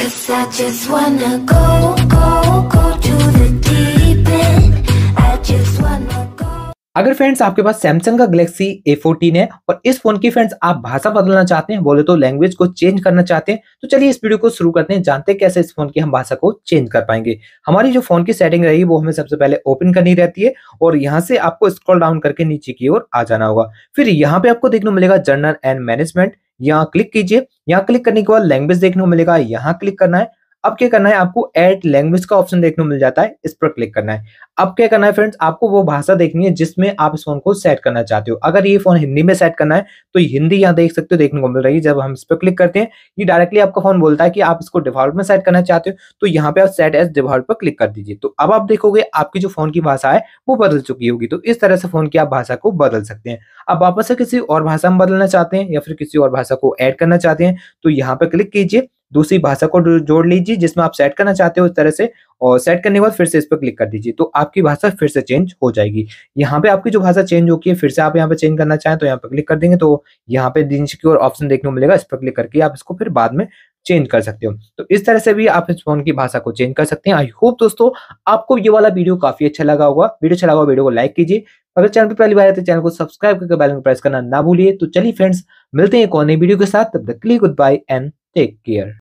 Cause I just wanna go, go, go to the deep end I just wanna अगर friends आपके पास Samsung का Galaxy A14 है और इस फोन की फ्रेंड्स आप भाषा बदलना चाहते हैं बोले तो लैंग्वेज को चेंज करना चाहते हैं तो चलिए इस वीडियो को शुरू करते हैं जानते हैं कैसे इस फोन की हम भाषा को चेंज कर पाएंगे हमारी जो फोन की सेटिंग रहेगी वो हमें सबसे पहले ओपन करनी रहती है और यहाँ से आपको स्क्रॉल डाउन करके नीचे की ओर आ जाना होगा फिर यहाँ पे आपको देखने मिलेगा जर्नल एंड मैनेजमेंट यहाँ क्लिक कीजिए यहाँ क्लिक करने के बाद लैंग्वेज देखने को मिलेगा यहाँ क्लिक करना है अब क्या करना है आपको एड लैंग्वेज का ऑप्शन देखने को मिल जाता है इस पर क्लिक करना है अब क्या करना है फ्रेंड्स आपको वो भाषा देखनी है जिसमें आप इस फोन को सेट करना चाहते हो अगर ये फोन हिंदी में सेट करना है तो हिंदी यहाँ देख सकते हो देखने को मिल रही है जब हम इस पर क्लिक करते हैं ये डायरेक्टली आपका फोन बोलता है कि आप इसको डिफॉल्ट में सेट करना चाहते हो तो यहाँ पे आप सेट एज डिफॉल्ट पर क्लिक कर दीजिए तो अब आप देखोगे आपकी जो फोन की भाषा है वो बदल चुकी होगी तो इस तरह से फोन की आप भाषा को बदल सकते हैं आप वापस से किसी और भाषा में बदलना चाहते हैं या फिर किसी और भाषा को ऐड करना चाहते हैं तो यहाँ पर क्लिक कीजिए दूसरी भाषा को जोड़ लीजिए जिसमें आप सेट करना चाहते हो उस तरह से और सेट करने के बाद फिर से इस पर क्लिक कर दीजिए तो आपकी भाषा फिर से चेंज हो जाएगी यहाँ पे आपकी जो भाषा चेंज होगी फिर से आप यहाँ पे चेंज करना चाहें तो यहाँ पे क्लिक कर देंगे तो यहाँ पे की ओर ऑप्शन देखने को मिलेगा इस पर क्लिक करके आप इसको फिर बाद में चेंज कर सकते हो तो इस तरह से भी आप इस फोन की भाषा को चेंज कर सकते हैं आई होप दोस्तों आपको ये वाला वीडियो काफी अच्छा लगा होगा वीडियो अच्छा लगा वीडियो को लाइक कीजिए अगर चैनल पर पहली बार आते तो चैनल को सब्सक्राइब करके बैलन प्रेस करना ना भूलिए तो चलिए फ्रेंड्स मिलते हैं एक और नई वीडियो के साथ तब तक click good bye and take care